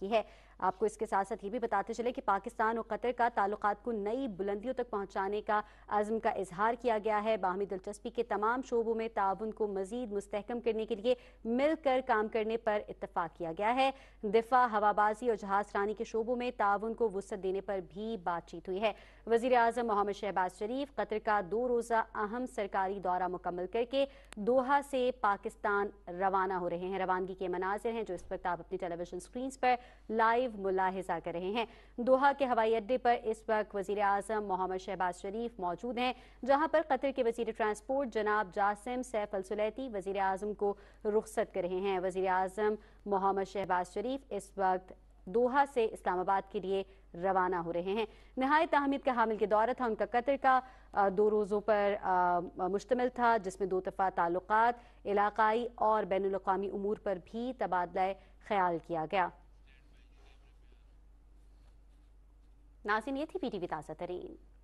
की है आपको इसके साथ साथ ये भी बताते चले कि पाकिस्तान और कतर का ताल्लुक को नई बुलंदियों तक पहुँचाने का आज़म का इजहार किया गया है बाहमी दिलचस्पी के तमाम शोबों में ताउन को मजीद मुस्तकम करने के लिए मिलकर काम करने पर इतफाक़ किया गया है दिफा हवाबाजी और जहाजरानी के शोबों में ताउन को वसत देने पर भी बातचीत हुई है वजीर अजम मोहम्मद शहबाज शरीफ कतर का दो रोज़ा अहम सरकारी दौरा मुकम्मल करके दोहा से पाकिस्तान रवाना हो रहे हैं रवानगी के मनाजिर हैं जो इस वक्त आप अपनी टेलीविजन स्क्रीन पर लाइव लाइव मुलाहिजा कर रहे हैं दोहा के हवाई अड्डे पर इस वक्त वजीर आजम मोहम्मद शहबाज शरीफ मौजूद हैं जहां पर कतर के वजीर ट्रांसपोर्ट जनाब जासिम सैफ अलसलैती वजीर आजम को रुख्सत कर रहे हैं वजीर आजम मोहम्मद शहबाज शरीफ इस वक्त दोहा से इस्लामाबाद के लिए रवाना हो रहे हैं नहायत अहमिद का हामिल के दौरा था उनका कतर का दो रोज़ों पर मुश्तमिल था जिसमें दो दफ़ा ताल्लुक इलाकाई और बैन अवी अमूर पर भी तबादला ख्याल किया गया नाजिन ये थी पीटीवी ताज़ा तरीन